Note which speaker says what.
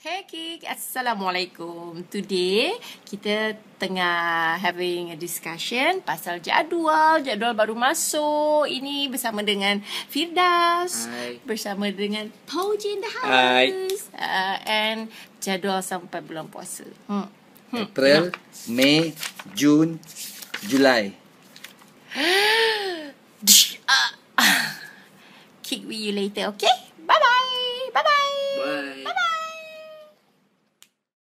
Speaker 1: Hey Kik, Assalamualaikum. Today, kita tengah having a discussion pasal jadual. Jadual baru masuk. Ini bersama dengan Firdas Hai. Bersama dengan Pauji in the house. Hai. Uh, and jadual sampai bulan puasa. Hmm. hmm.
Speaker 2: April, hmm. Mei, Jun, Julai.
Speaker 3: Ah. Kick with you later, okay?